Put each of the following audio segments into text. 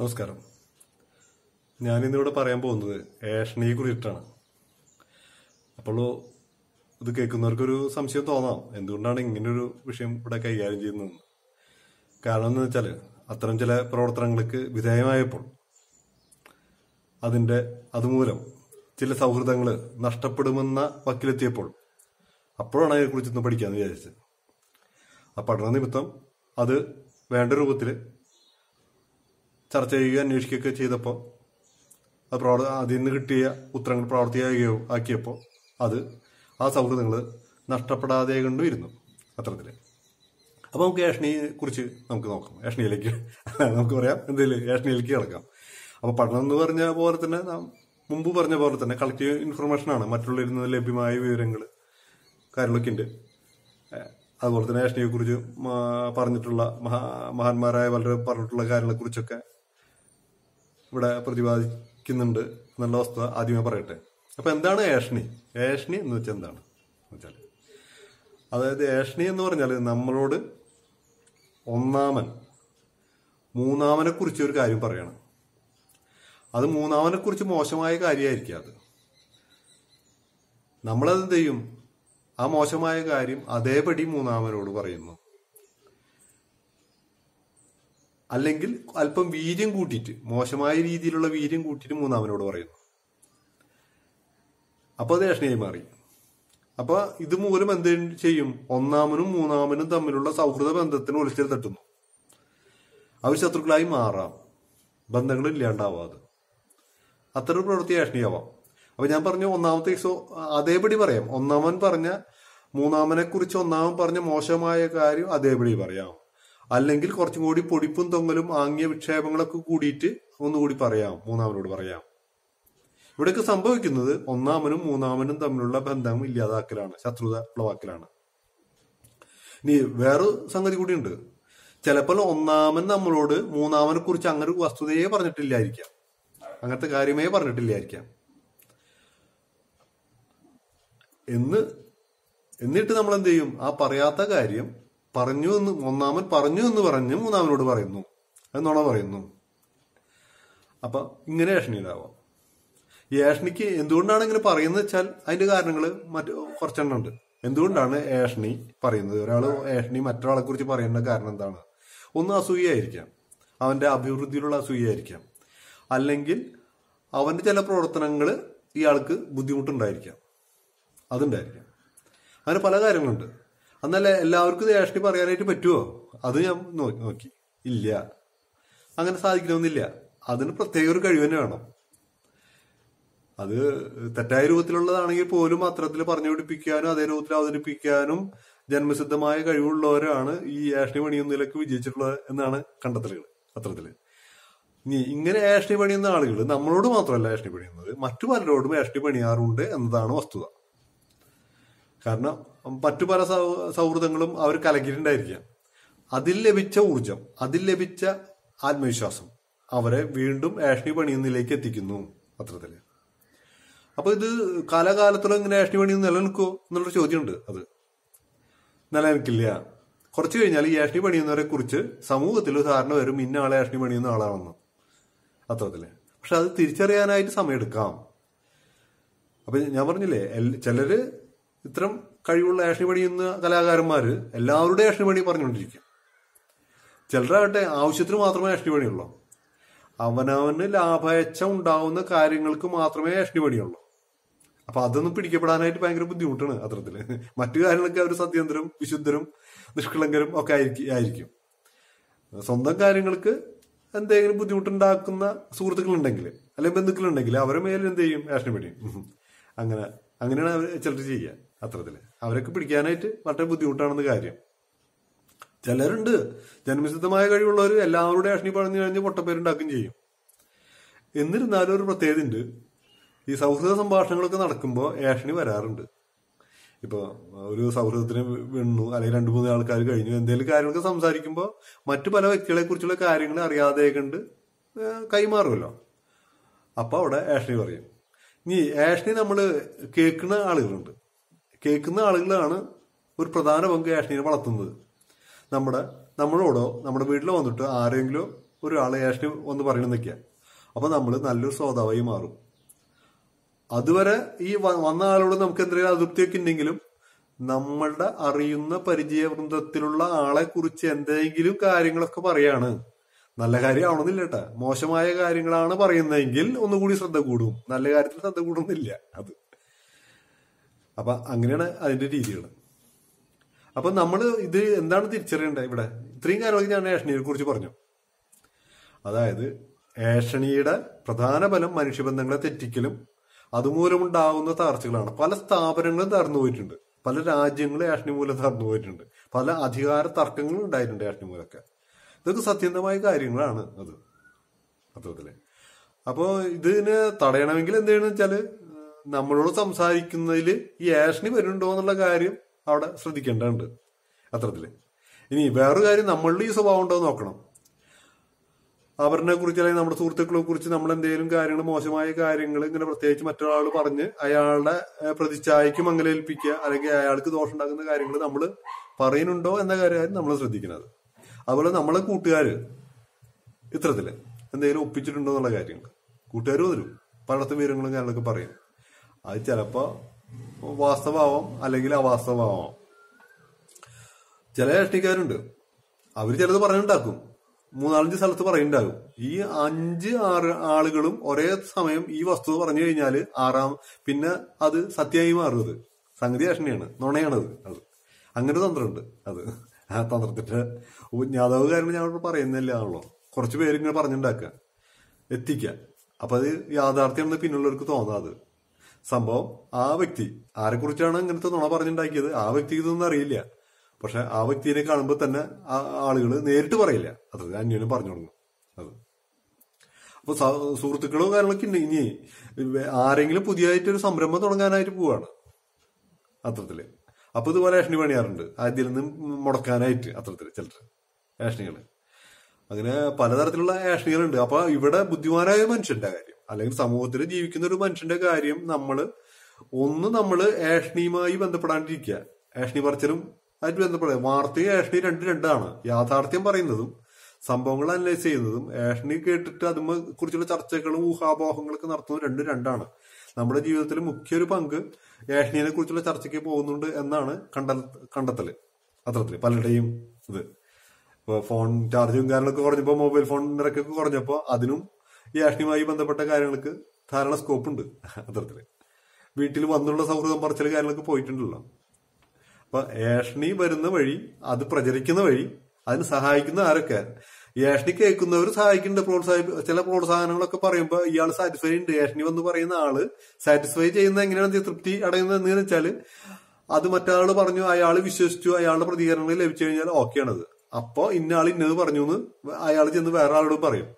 നമസ്കാരം ഞാനിന്നിവിടെ പറയാൻ പോകുന്നത് ഏഷണിയെ കുറിച്ചിട്ടാണ് അപ്പോൾ ഇത് കേൾക്കുന്നവർക്കൊരു സംശയം തോന്നാം എന്തുകൊണ്ടാണ് ഇങ്ങനൊരു വിഷയം ഇവിടെ കൈകാര്യം ചെയ്യുന്നത് കാരണം എന്ന് വെച്ചാൽ അത്തരം ചില പ്രവർത്തനങ്ങൾക്ക് വിധേയമായപ്പോൾ അതിൻ്റെ അതുമൂലം ചില സൗഹൃദങ്ങൾ നഷ്ടപ്പെടുമെന്ന വക്കിലെത്തിയപ്പോൾ അപ്പോഴാണ് ഇന്ന് പഠിക്കാമെന്ന് വിചാരിച്ചത് ആ പഠന നിമിത്തം അത് വേണ്ട രൂപത്തിൽ ചർച്ച ചെയ്യുക അന്വേഷിക്കുകയൊക്കെ ചെയ്തപ്പോൾ അത് പ്രവർ അതിൽ നിന്ന് കിട്ടിയ ഉത്തരങ്ങൾ പ്രവർത്തിയാകുകയോ ആക്കിയപ്പോൾ അത് ആ സൗഹൃദങ്ങൾ നഷ്ടപ്പെടാതെ കണ്ടു വരുന്നു അത്തരത്തിൽ അപ്പോൾ നമുക്ക് ഏഷണിയെ കുറിച്ച് നമുക്ക് നോക്കാം ഏഷണിയിലേക്ക് നമുക്ക് പറയാം എന്തെങ്കിലും ഏഷണിയിലേക്ക് കിടക്കാം അപ്പോൾ പഠനം എന്ന് പറഞ്ഞ പോലെ തന്നെ നാം മുമ്പ് പറഞ്ഞ പോലെ തന്നെ കളക്റ്റീവ് ഇൻഫർമേഷനാണ് മറ്റുള്ളവരിൽ നിന്ന് ലഭ്യമായ വിവരങ്ങൾ കാര്യങ്ങളൊക്കെ ഉണ്ട് അതുപോലെ തന്നെ ഏഷണിയെക്കുറിച്ച് പറഞ്ഞിട്ടുള്ള മഹാ മഹാന്മാരായ വളരെ പറഞ്ഞിട്ടുള്ള കാര്യങ്ങളെക്കുറിച്ചൊക്കെ ഇവിടെ പ്രതിപാദിക്കുന്നുണ്ട് എന്നുള്ള വസ്തുത ആദ്യമേ പറയട്ടെ അപ്പോൾ എന്താണ് ഏഷണി ഏഷണി എന്ന് വെച്ചാൽ എന്താണ് വെച്ചാൽ അതായത് ഏഷണി എന്ന് പറഞ്ഞാൽ നമ്മളോട് ഒന്നാമൻ മൂന്നാമനെ കുറിച്ച് ഒരു കാര്യം പറയണം അത് മൂന്നാമനെ കുറിച്ച് മോശമായ കാര്യമായിരിക്കും അത് നമ്മളത് ചെയ്യും ആ മോശമായ കാര്യം അതേപടി മൂന്നാമനോട് പറയുന്നു അല്ലെങ്കിൽ അല്പം വീര്യം കൂട്ടിയിട്ട് മോശമായ രീതിയിലുള്ള വീര്യം കൂട്ടിയിട്ട് മൂന്നാമനോട് പറയുന്നു അപ്പോൾ അത് ഏഷണിയായി മാറി അപ്പൊ ഇതുമൂലം എന്ത് ചെയ്യും ഒന്നാമനും മൂന്നാമനും തമ്മിലുള്ള സൗഹൃദ ബന്ധത്തിന് ഒളിച്ചിൽ തട്ടുന്നു അവർ ശത്രുക്കളായി മാറാം ബന്ധങ്ങൾ അത് അത്ര പ്രവൃത്തി ഏഷണിയാവാം അപ്പൊ ഞാൻ പറഞ്ഞു ഒന്നാമത്തെ സോ അതേപടി പറയാം ഒന്നാമൻ പറഞ്ഞ മൂന്നാമനെ കുറിച്ച് ഒന്നാമൻ പറഞ്ഞ മോശമായ കാര്യം അതേപടി പറയാം അല്ലെങ്കിൽ കുറച്ചും കൂടി പൊടിപ്പും തൊങ്ങലും ആംഗ്യ വിക്ഷേപങ്ങളൊക്കെ കൂടിയിട്ട് ഒന്നുകൂടി പറയാം മൂന്നാമനോട് പറയാം ഇവിടെയൊക്കെ സംഭവിക്കുന്നത് ഒന്നാമനും മൂന്നാമനും തമ്മിലുള്ള ബന്ധം ഇല്ലാതാക്കലാണ് ശത്രുത ഉളവാക്കലാണ് ഇനി വേറെ സംഗതി കൂടിയുണ്ട് ചിലപ്പോൾ ഒന്നാമൻ നമ്മളോട് മൂന്നാമനെ കുറിച്ച് അങ്ങനെ ഒരു വസ്തുതയെ പറഞ്ഞിട്ടില്ലായിരിക്കാം അങ്ങനത്തെ കാര്യമേ പറഞ്ഞിട്ടില്ലായിരിക്കാം എന്ന് എന്നിട്ട് നമ്മൾ എന്ത് ചെയ്യും ആ പറയാത്ത കാര്യം പറഞ്ഞു എന്ന് ഒന്നാമൻ പറഞ്ഞു എന്ന് പറഞ്ഞ് മൂന്നാമനോട് പറയുന്നു അത് പറയുന്നു അപ്പൊ ഇങ്ങനെ ഏഷണിയിലാവാം ഈ ഏഷണിക്ക് എന്തുകൊണ്ടാണ് ഇങ്ങനെ പറയുന്നത് വെച്ചാൽ അതിന്റെ കാരണങ്ങൾ മറ്റു കുറച്ചെണ്ണം ഉണ്ട് എന്തുകൊണ്ടാണ് ഏഷണി പറയുന്നത് ഒരാൾ ഏഷണി മറ്റൊരാളെ കുറിച്ച് പറയേണ്ട കാരണം എന്താണ് ഒന്ന് അസൂയായിരിക്കാം അവന്റെ അഭിവൃദ്ധിയിലുള്ള അസൂയായിരിക്കാം അല്ലെങ്കിൽ അവന്റെ ചില പ്രവർത്തനങ്ങൾ ഇയാൾക്ക് ബുദ്ധിമുട്ടുണ്ടായിരിക്കാം അതുണ്ടായിരിക്കാം അങ്ങനെ പല കാര്യങ്ങളുണ്ട് അന്നല്ല എല്ലാവർക്കും ഏഷ്ടി പറയാനായിട്ട് പറ്റുമോ അത് ഞാൻ നോക്കി ഇല്ല അങ്ങനെ സാധിക്കണമെന്നില്ല അതിന് പ്രത്യേക ഒരു കഴിവ് തന്നെ വേണം അത് തെറ്റായ രൂപത്തിലുള്ളതാണെങ്കിൽ പോലും അത്തരത്തിൽ പറഞ്ഞു പിടിപ്പിക്കാനും അതേ രൂപത്തിൽ അവതരിപ്പിക്കാനും ജന്മസിദ്ധമായ കഴിവുള്ളവരാണ് ഈ ആഷ്ണി പണി എന്ന വിജയിച്ചിട്ടുള്ളത് എന്നാണ് കണ്ടെത്തലുകൾ അത്തരത്തില് ഇനി ഇങ്ങനെ ആഷ്ണി പണിയുന്ന ആളുകൾ നമ്മളോട് മാത്രമല്ല ആഷ്ണി പണിയുന്നത് മറ്റു പലരോടും ആഷ്ണി പണിയാറുണ്ട് എന്നതാണ് വസ്തുത കാരണം മറ്റു പല സൗഹൃദങ്ങളും അവർ കലക്കിയിട്ടുണ്ടായിരിക്കാം അതിൽ ലഭിച്ച ഊർജം അതിൽ ലഭിച്ച ആത്മവിശ്വാസം അവരെ വീണ്ടും ആഷ്ണി പണിയുന്നതിലേക്ക് എത്തിക്കുന്നു അത്രത്തിൽ അപ്പൊ ഇത് കാലകാലത്തോളം ഇങ്ങനെ ആഷ്ണി പണി നിലനിൽക്കുമോ എന്നുള്ളൊരു ചോദ്യമുണ്ട് അത് നിലനിൽക്കില്ല കുറച്ച് കഴിഞ്ഞാൽ ഈ ആഷ്ണി പണിയുന്നവരെ കുറിച്ച് സമൂഹത്തിൽ ധാരണ വരും ഇന്ന ആളെ ആഷ്ണി പണിയുന്ന ആളാണെന്ന് അത്രത്തില് പക്ഷെ അത് തിരിച്ചറിയാനായിട്ട് സമയമെടുക്കാം അപ്പൊ ഞാൻ പറഞ്ഞില്ലേ ചിലര് ഇത്തരം കഴിവുള്ള ഏഷണി പണിയുന്ന കലാകാരന്മാർ എല്ലാവരുടെയും ഏഷണി പണി പറഞ്ഞുകൊണ്ടിരിക്കും ചിലരാകട്ടെ ആവശ്യത്തിന് മാത്രമേ ഏഷണി പണിയുള്ളൂ അവനവന് ലാഭേച്ഛ ഉണ്ടാവുന്ന കാര്യങ്ങൾക്ക് മാത്രമേ ഏഷണി പണിയുള്ളൂ അപ്പൊ അതൊന്നും പിടിക്കപ്പെടാനായിട്ട് ഭയങ്കര ബുദ്ധിമുട്ടാണ് അത്തരത്തില് മറ്റു കാര്യങ്ങളൊക്കെ അവർ സത്യന്തരും വിശുദ്ധരും നിഷ്കളങ്കരും ഒക്കെ ആയിരിക്കും ആയിരിക്കും സ്വന്തം കാര്യങ്ങൾക്ക് എന്തെങ്കിലും ബുദ്ധിമുട്ടുണ്ടാക്കുന്ന സുഹൃത്തുക്കളുണ്ടെങ്കിൽ അല്ലെങ്കിൽ ബന്ധുക്കളുണ്ടെങ്കിൽ അവരെ മേലെ എന്ത് ചെയ്യും ഏഷണി പണിയും അങ്ങനെ അങ്ങനെയാണ് അവർ ചിലർ ചെയ്യുക അത്രത്തില് അവരൊക്കെ പിടിക്കാനായിട്ട് വളരെ ബുദ്ധിമുട്ടാണെന്ന് കാര്യം ചിലരുണ്ട് ജന്മസിദ്ധമായ കഴിവുള്ളവർ എല്ലാവരുടെ അഷ്ണി പറഞ്ഞു കഴിഞ്ഞ് പൊട്ടപ്പേരുണ്ടാക്കുകയും ചെയ്യും എന്നിരുന്നാലും ഒരു പ്രത്യേകത ഉണ്ട് ഈ സൗഹൃദ സംഭാഷണങ്ങളൊക്കെ നടക്കുമ്പോൾ ഏഷണി വരാറുണ്ട് ഇപ്പോൾ ഒരു സൗഹൃദത്തിന് വീണു അല്ലെങ്കിൽ രണ്ട് മൂന്ന് ആൾക്കാർ കഴിഞ്ഞു എന്തെങ്കിലും കാര്യങ്ങളൊക്കെ സംസാരിക്കുമ്പോൾ മറ്റു പല വ്യക്തികളെ കുറിച്ചുള്ള കാര്യങ്ങൾ അറിയാതെ കണ്ട് കൈമാറുമല്ലോ അപ്പോൾ അവിടെ ഏഷണി പറയും ഇനി ഏഷണി നമ്മൾ കേൾക്കുന്ന ആളുകളുണ്ട് കേൾക്കുന്ന ആളുകളാണ് ഒരു പ്രധാന പങ്ക് ഏഷണിനെ വളർത്തുന്നത് നമ്മുടെ നമ്മളോടോ നമ്മുടെ വീട്ടിൽ വന്നിട്ട് ആരെങ്കിലും ഒരാളെ ഏഷണി ഒന്ന് പറയണമെന്നൊക്കെയാ അപ്പോൾ നമ്മൾ നല്ലൊരു ശ്രോതാവായി മാറും അതുവരെ ഈ വന്ന ആളോട് നമുക്ക് എന്തെങ്കിലും അതൃപ്തിയൊക്കെ ഉണ്ടെങ്കിലും നമ്മളുടെ അറിയുന്ന പരിചയവൃന്ദത്തിലുള്ള ആളെ കുറിച്ച് എന്തെങ്കിലും കാര്യങ്ങളൊക്കെ പറയാണ് നല്ല ആവണമെന്നില്ല കേട്ടാ മോശമായ കാര്യങ്ങളാണ് പറയുന്നതെങ്കിൽ ഒന്നുകൂടി ശ്രദ്ധ കൂടും നല്ല കാര്യത്തിൽ ശ്രദ്ധ കൂടുന്നില്ല അത് അപ്പൊ അങ്ങനെയാണ് അതിന്റെ രീതികൾ അപ്പൊ നമ്മൾ ഇത് എന്താണ് തിരിച്ചറിയേണ്ടത് ഇവിടെ ഇത്രയും കാര്യങ്ങളൊക്കെ ഞാൻ ഏഷണിയെ കുറിച്ച് പറഞ്ഞു അതായത് ഏഷണിയുടെ പ്രധാന ബലം മനുഷ്യബന്ധങ്ങളെ തെറ്റിക്കലും അതുമൂലമുണ്ടാകുന്ന തകർച്ചകളാണ് പല സ്ഥാപനങ്ങളും തകർന്നു പോയിട്ടുണ്ട് പല രാജ്യങ്ങളും ഏഷണി മൂലം തകർന്നു പോയിട്ടുണ്ട് പല അധികാര തർക്കങ്ങളും ഉണ്ടായിട്ടുണ്ട് ഏഷണി മൂലമൊക്കെ ഇതൊക്കെ സത്യന്തമായ കാര്യങ്ങളാണ് അത് അത്തരത്തില് അപ്പോൾ ഇതിനെ തടയണമെങ്കിൽ എന്ത് ചെയ്യണമെന്ന് നമ്മളോട് സംസാരിക്കുന്നതിൽ ഈ ആഷണി വരുന്നുണ്ടോ എന്നുള്ള കാര്യം അവിടെ ശ്രദ്ധിക്കേണ്ടതുണ്ട് അത്രത്തില് ഇനി വേറൊരു കാര്യം നമ്മളുടെ ഈ സ്വഭാവം ഉണ്ടോ നോക്കണം അവരിനെ കുറിച്ച് അല്ലെങ്കിൽ നമ്മുടെ സുഹൃത്തുക്കളെ കുറിച്ച് നമ്മൾ എന്തെങ്കിലും കാര്യങ്ങൾ മോശമായ കാര്യങ്ങൾ ഇങ്ങനെ പ്രത്യേകിച്ച് മറ്റൊരാൾ പറഞ്ഞ് അയാളുടെ പ്രതിച്ഛായക്ക് മംഗലേൽപ്പിക്കുക അല്ലെങ്കിൽ അയാൾക്ക് ഉണ്ടാക്കുന്ന കാര്യങ്ങൾ നമ്മൾ പറയുന്നുണ്ടോ എന്ന കാര്യമായിരുന്നു നമ്മൾ ശ്രദ്ധിക്കുന്നത് അതുപോലെ നമ്മളെ കൂട്ടുകാർ ഇത്തരത്തില് എന്തെങ്കിലും ഒപ്പിച്ചിട്ടുണ്ടോ എന്നുള്ള കാര്യങ്ങൾ കൂട്ടുകാർ വരും പലയിടത്തും വിവരങ്ങളും കാര്യങ്ങളൊക്കെ പറയും അത് ചിലപ്പോ വാസ്തവാവാം അല്ലെങ്കിൽ അവാസ്തവാവാം ചില രാഷ്ട്രീയക്കാരുണ്ട് അവർ ചിലത് പറഞ്ഞുണ്ടാക്കും മൂന്നാലഞ്ച് സ്ഥലത്ത് പറയുന്നുണ്ടാകും ഈ അഞ്ച് ആറ് ആളുകളും ഒരേ സമയം ഈ വസ്തു പറഞ്ഞു കഴിഞ്ഞാൽ ആറാം പിന്നെ അത് സത്യമായി മാറുന്നത് സംഗതി അഷ്ണിയാണ് നുണയാണത് അത് അങ്ങനെ തന്ത്രമുണ്ട് അത് ആ തന്ത്രത്തിന്റെ ഞാതാവ് കാരണം ഞാൻ പറയുന്നില്ല ആണല്ലോ കുറച്ച് പേര് ഇങ്ങനെ പറഞ്ഞിണ്ടാക്ക എത്തിക്കാം അപ്പൊ അത് യാഥാർത്ഥ്യം പിന്നുള്ളവർക്ക് തോന്നാതെ സംഭവം ആ വ്യക്തി ആരെക്കുറിച്ചാണ് ഇങ്ങനത്തെ നുണ പറഞ്ഞുണ്ടാക്കിയത് ആ വ്യക്തിക്ക് ഇതൊന്നും അറിയില്ല പക്ഷെ ആ വ്യക്തിയെ കാണുമ്പോൾ തന്നെ ആളുകൾ നേരിട്ട് പറയില്ല അത് അന്യനും പറഞ്ഞു തുടങ്ങും അത് അപ്പൊ സുഹൃത്തുക്കളും കാര്യങ്ങളൊക്കെ ഉണ്ട് ഇനി ആരെങ്കിലും പുതിയതായിട്ട് ഒരു സംരംഭം തുടങ്ങാനായിട്ട് പോവാണ് അത്രത്തില് അപ്പൊ ഇതുപോലെ ഏഷണി പണിയാറുണ്ട് ആദ്യം നിന്ന് മുടക്കാനായിട്ട് അത്രത്തില് ചിലർ ഏഷണികള് അങ്ങനെ പലതരത്തിലുള്ള ആശങ്കകളുണ്ട് അപ്പൊ ഇവിടെ ബുദ്ധിമാനായ മനുഷ്യന്റെ കാര്യം അല്ലെങ്കിൽ സമൂഹത്തിൽ ജീവിക്കുന്ന ഒരു മനുഷ്യന്റെ കാര്യം നമ്മൾ ഒന്ന് നമ്മൾ ആഷ്ണിയുമായി ബന്ധപ്പെടാണ്ടിരിക്കുക ആഷ്ണി പറച്ചിലും അതിന് ബന്ധപ്പെട വാർത്തയും ആഷ്ണി രണ്ട് രണ്ടാണ് യാഥാർത്ഥ്യം പറയുന്നതും സംഭവങ്ങൾ അനലൈസ് ചെയ്യുന്നതും ആഷ്ണി കേട്ടിട്ട് അതിനെ കുറിച്ചുള്ള ചർച്ചകളും ഊഹാപോഹങ്ങളൊക്കെ നടത്തുന്നതും രണ്ടും രണ്ടാണ് നമ്മുടെ ജീവിതത്തിൽ മുഖ്യ ഒരു പങ്ക് ഏഷ്ണിയെ കുറിച്ചുള്ള ചർച്ചയ്ക്ക് പോകുന്നുണ്ട് എന്നാണ് കണ്ട കണ്ടെത്തല് അത്തരത്തില് പലരുടെയും ഇത് ഫോൺ ചാർജും കാര്യങ്ങളൊക്കെ കുറഞ്ഞപ്പോൾ മൊബൈൽ ഫോൺ നിരക്കൊക്കെ കുറഞ്ഞപ്പോൾ അതിനും ഈ ആഷ്ണിയുമായി ബന്ധപ്പെട്ട കാര്യങ്ങൾക്ക് ധാരാളം സ്കോപ്പ് ഉണ്ട് അത്തരത്തിൽ വീട്ടിൽ വന്നുള്ള സൗഹൃദം പറച്ചിൽ കാര്യങ്ങളൊക്കെ പോയിട്ടുണ്ടല്ലോ അപ്പൊ ഏഷണി വരുന്ന വഴി അത് പ്രചരിക്കുന്ന വഴി അതിന് സഹായിക്കുന്ന ആരൊക്കെ ഏഷണി കേൾക്കുന്നവർ സഹായിക്കുന്നുണ്ട് പ്രോത്സാഹ ചില പ്രോത്സാഹനങ്ങളൊക്കെ പറയുമ്പോൾ ഇയാൾ സാറ്റിസ്ഫൈ ഉണ്ട് ഏഷണി വന്ന് പറയുന്ന ആള് സാറ്റിസ്ഫൈ ചെയ്യുന്ന എങ്ങനെയാണ് തൃപ്തി അടയുന്നത് എന്ന് വെച്ചാൽ അത് മറ്റൊരാൾ പറഞ്ഞു അയാൾ വിശ്വസിച്ചു അയാളുടെ പ്രതികരണങ്ങൾ ലഭിച്ചു കഴിഞ്ഞാൽ ഓക്കെയാണത് അപ്പോൾ ഇന്ന ആൾ ഇന്നത് പറഞ്ഞു എന്ന് അയാൾ ചെന്ന് വേറെ ആളോട് പറയും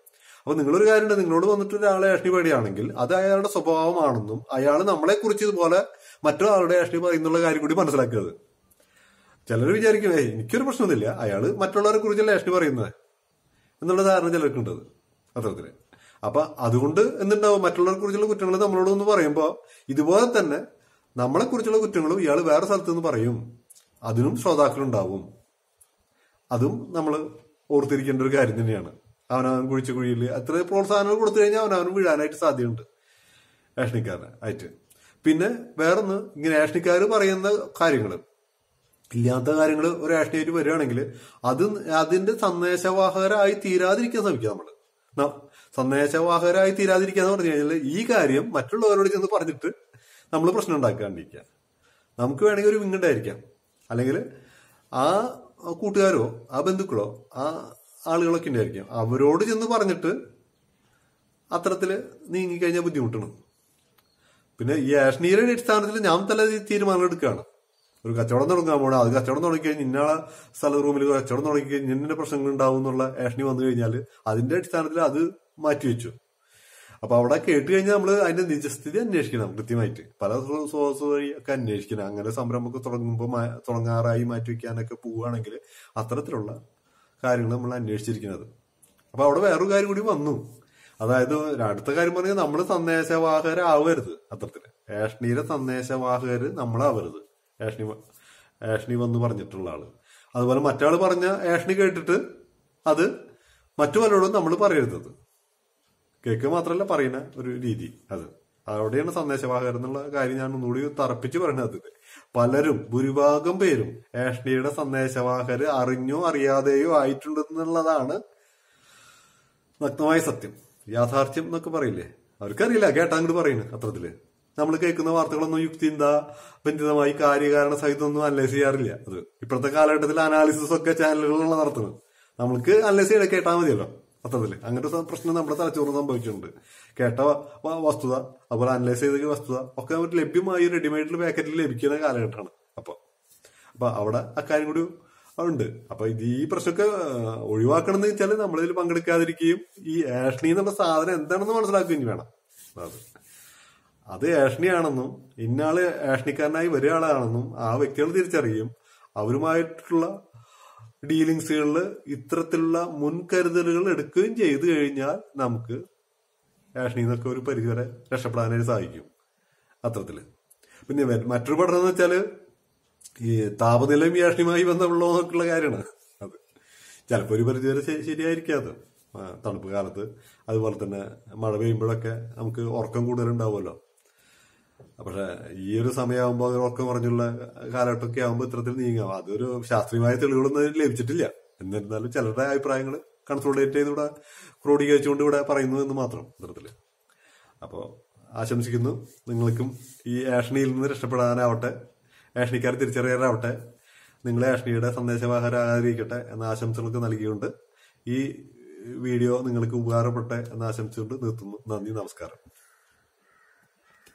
അപ്പൊ നിങ്ങളൊരു കാര്യമുണ്ട് നിങ്ങളോട് വന്നിട്ട് ഒരാളെ ഏഷണിപേടിയാണെങ്കിൽ അത് അയാളുടെ സ്വഭാവമാണെന്നും അയാൾ നമ്മളെ കുറിച്ച് ഇതുപോലെ മറ്റൊരാളുടെ ഏഷണി പറയുന്നുള്ള കാര്യം കൂടി മനസ്സിലാക്കിയത് ചിലർ വിചാരിക്കും ഏയ് എനിക്കൊരു പ്രശ്നമൊന്നുമില്ല അയാൾ മറ്റുള്ളവരെ കുറിച്ചല്ല ഏഷണി പറയുന്നത് എന്നുള്ള ധാരണ ചിലർക്കുണ്ടത് അത്തരത്തില് അപ്പൊ അതുകൊണ്ട് എന്തുണ്ടാവും മറ്റുള്ളവരെ കുറിച്ചുള്ള കുറ്റങ്ങൾ നമ്മളോട് ഒന്ന് പറയുമ്പോൾ ഇതുപോലെ തന്നെ നമ്മളെ കുറിച്ചുള്ള കുറ്റങ്ങളും ഇയാൾ വേറെ സ്ഥലത്ത് നിന്ന് പറയും അതിനും ശ്രോതാക്കളുണ്ടാവും അതും നമ്മൾ ഓർത്തിരിക്കേണ്ട ഒരു കാര്യം തന്നെയാണ് അവനവൻ കുഴിച്ച കുഴിയിൽ അത്ര പ്രോത്സാഹനം കൊടുത്തു കഴിഞ്ഞാൽ അവനവൻ വീഴാനായിട്ട് സാധ്യതയുണ്ട് ആഷ്ണിക്കാരന് ആയിട്ട് പിന്നെ വേറൊന്ന് ഇങ്ങനെ ആഷ്ണിക്കാർ പറയുന്ന കാര്യങ്ങൾ ഇല്ലാത്ത കാര്യങ്ങൾ ഒരു ആഷ്ണിയായിട്ട് വരികയാണെങ്കിൽ അത് അതിന്റെ സന്ദേശവാഹകരായി തീരാതിരിക്കാൻ ശ്രമിക്കുക നമ്മൾ സന്ദേശവാഹകരായി എന്ന് പറഞ്ഞു കഴിഞ്ഞാൽ ഈ കാര്യം മറ്റുള്ളവരോട് ചെന്ന് പറഞ്ഞിട്ട് നമ്മൾ പ്രശ്നം ഉണ്ടാക്കാണ്ടിരിക്കുക നമുക്ക് വേണമെങ്കിൽ ഒരു വിങ്ങണ്ടായിരിക്കാം അല്ലെങ്കിൽ ആ കൂട്ടുകാരോ ആ ബന്ധുക്കളോ ആ ആളുകളൊക്കെ ഉണ്ടായിരിക്കും അവരോട് ചെന്ന് പറഞ്ഞിട്ട് അത്തരത്തിൽ നീങ്ങിക്കഴിഞ്ഞാൽ ബുദ്ധിമുട്ടണം പിന്നെ ഈ ആഷ്ണീരയുടെ അടിസ്ഥാനത്തിൽ ഞാൻ തന്നെ തീരുമാനം എടുക്കുകയാണ് ഒരു കച്ചവടം തുടങ്ങാൻ പോകണം അത് കച്ചവടം തുടങ്ങിക്കഴിഞ്ഞ് ഇന്നാളെ സ്ഥല റൂമിൽ കച്ചവടം തുടങ്ങിക്കഴിഞ്ഞ് ഇന്ന പ്രശ്നങ്ങൾ ഉണ്ടാവും എന്നുള്ള ആഷ്ണി വന്നു കഴിഞ്ഞാൽ അതിന്റെ അടിസ്ഥാനത്തിൽ അത് മാറ്റിവെച്ചു അപ്പൊ അവിടെ കേട്ട് കഴിഞ്ഞാൽ നമ്മൾ അതിന്റെ നിജസ്ഥിതി അന്വേഷിക്കണം കൃത്യമായിട്ട് പല സോഴ്സ് വഴി ഒക്കെ അന്വേഷിക്കണം അങ്ങനെ സംരംഭമൊക്കെ തുടങ്ങുമ്പോൾ തുടങ്ങാറായി മാറ്റി വെക്കാനൊക്കെ പോവുകയാണെങ്കിൽ അത്തരത്തിലുള്ള കാര്യങ്ങൾ നമ്മൾ അന്വേഷിച്ചിരിക്കുന്നത് അപ്പൊ അവിടെ വേറൊരു കാര്യം കൂടി വന്നു അതായത് അടുത്ത കാര്യം പറഞ്ഞാൽ നമ്മൾ സന്ദേശവാഹകരാവരുത് അത്തരത്തില് ഏഷ്ണിയിലെ സന്ദേശവാഹകർ നമ്മളാവരുത് ഏഷ്ണി ഏഷ്ണി വന്ന് പറഞ്ഞിട്ടുള്ള ആള് അതുപോലെ മറ്റാള് പറഞ്ഞ ഏഷ്ണി കേട്ടിട്ട് അത് മറ്റു പലരോടും നമ്മൾ പറയരുത് കേൾക്കുക മാത്രല്ല പറയുന്ന ഒരു രീതി അത് അവിടെയാണ് സന്ദേശവാഹകർ എന്നുള്ള കാര്യം ഞാൻ ഒന്നുകൂടി തറപ്പിച്ച് പറയുന്നത് പലരും ഭൂരിഭാഗം പേരും ആഷ്ലിയുടെ സന്ദേശവാഹകർ അറിഞ്ഞോ അറിയാതെയോ ആയിട്ടുണ്ടെന്നുള്ളതാണ് നഗ്നമായ സത്യം യാഥാർത്ഥ്യം എന്നൊക്കെ പറയില്ലേ അവർക്കറിയില്ല കേട്ടാ അങ്ങോട്ട് പറയുന്നത് അത്രത്തില് നമ്മൾ കേൾക്കുന്ന വാർത്തകളൊന്നും എന്താ ബന്ധിതമായി കാര്യകാരണ സഹിതമൊന്നും അനലൈസ് ചെയ്യാറില്ല അത് ഇപ്പോഴത്തെ കാലഘട്ടത്തിൽ അനാലിസിസ് ഒക്കെ ചാനലുകളിലുള്ള നടത്തുന്നത് നമ്മൾക്ക് അനലൈസ് ചെയ്ത് കേട്ടാൽ മതിയല്ലോ അത്തരത്തില് അങ്ങനത്തെ പ്രശ്നം നമ്മുടെ തലച്ചോറിന് സംഭവിച്ചിട്ടുണ്ട് കേട്ട വസ്തുത അതുപോലെ അനലൈസ് ചെയ്ത വസ്തുത ഒക്കെ നമുക്ക് ലഭ്യമായി റെഡിമെയ്ഡ് പാക്കറ്റിൽ ലഭിക്കുന്ന കാലഘട്ടമാണ് അപ്പൊ അപ്പൊ അവിടെ അക്കാര്യം കൂടി ഉണ്ട് അപ്പൊ ഇത് ഈ പ്രശ്നമൊക്കെ ഒഴിവാക്കണം എന്ന് വെച്ചാൽ നമ്മളിതിൽ പങ്കെടുക്കാതിരിക്കുകയും ഈ ഏഷണി എന്നുള്ള സാധനം എന്താണെന്ന് മനസ്സിലാക്കുകയും വേണം അത് അത് ഏഷണിയാണെന്നും ഇന്നാള് ഏഷണിക്കാരനായി വരിക ആ വ്യക്തികൾ തിരിച്ചറിയും അവരുമായിട്ടുള്ള ഡീലിങ്സുകളിൽ ഇത്തരത്തിലുള്ള മുൻകരുതലുകൾ എടുക്കുകയും ചെയ്തു കഴിഞ്ഞാൽ നമുക്ക് ആഷണിൽ നിന്നൊക്കെ ഒരു പരിധി വരെ രക്ഷപ്പെടാനായിട്ട് സാധിക്കും അത്തരത്തില് പിന്നെ മറ്റൊരു പഠനം എന്ന് വെച്ചാല് ഈ താപനിലയും ബന്ധമുള്ളോ എന്നൊക്കെയുള്ള കാര്യമാണ് അത് ചിലപ്പോൾ ഒരു പരിധി വരെ ശരിയായിരിക്കാം അത് തണുപ്പ് കാലത്ത് അതുപോലെ തന്നെ മഴ പെയ്യുമ്പോഴൊക്കെ നമുക്ക് ഉറക്കം കൂടുതലുണ്ടാവുമല്ലോ പക്ഷെ ഈ ഒരു സമയമാകുമ്പോൾ അതിനൊക്കെ പറഞ്ഞുള്ള കാലഘട്ടമൊക്കെ ആകുമ്പോ ഇത്തരത്തിൽ നീങ്ങാം അതൊരു ശാസ്ത്രീയമായ തെളിവുകളൊന്നും ലഭിച്ചിട്ടില്ല എന്നിരുന്നാലും ചിലരുടെ അഭിപ്രായങ്ങൾ കൺസോളിഡേറ്റ് ചെയ്ത് ഇവിടെ ക്രോഡീകരിച്ചുകൊണ്ട് ഇവിടെ പറയുന്നു എന്ന് മാത്രം ഇത്തരത്തില് അപ്പോൾ ആശംസിക്കുന്നു നിങ്ങൾക്കും ഈ ആഷ്ണിയിൽ നിന്ന് രക്ഷപ്പെടാനാവട്ടെ ആഷ്ണിക്കാർ തിരിച്ചറിയാനാവട്ടെ നിങ്ങളെ ആഷ്ണിയുടെ സന്ദേശവാഹരാകാതിരിക്കട്ടെ എന്ന ആശംസകൾക്ക് നൽകിയുണ്ട് ഈ വീഡിയോ നിങ്ങൾക്ക് ഉപകാരപ്പെട്ടെ എന്ന് ആശംസിച്ചുകൊണ്ട് നിർത്തുന്നു നന്ദി നമസ്കാരം